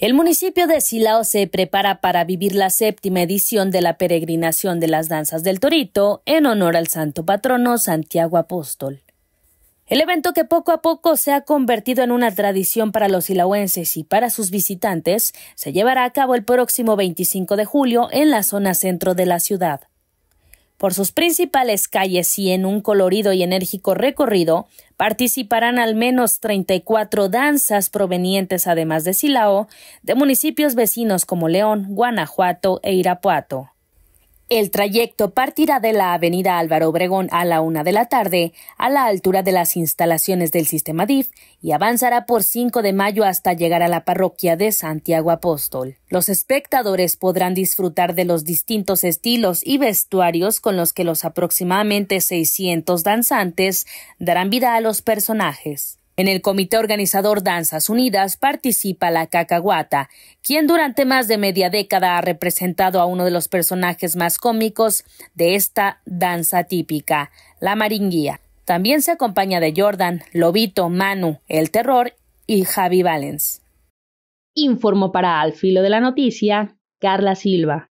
El municipio de Silao se prepara para vivir la séptima edición de la peregrinación de las danzas del Torito en honor al santo patrono Santiago Apóstol. El evento que poco a poco se ha convertido en una tradición para los silauenses y para sus visitantes se llevará a cabo el próximo 25 de julio en la zona centro de la ciudad por sus principales calles y en un colorido y enérgico recorrido, participarán al menos 34 danzas provenientes, además de Silao, de municipios vecinos como León, Guanajuato e Irapuato. El trayecto partirá de la avenida Álvaro Obregón a la una de la tarde, a la altura de las instalaciones del sistema DIF, y avanzará por 5 de mayo hasta llegar a la parroquia de Santiago Apóstol. Los espectadores podrán disfrutar de los distintos estilos y vestuarios con los que los aproximadamente 600 danzantes darán vida a los personajes. En el comité organizador Danzas Unidas participa la cacahuata, quien durante más de media década ha representado a uno de los personajes más cómicos de esta danza típica, la maringuía. También se acompaña de Jordan, Lobito, Manu, El Terror y Javi Valens. Informo para Al Filo de la Noticia, Carla Silva.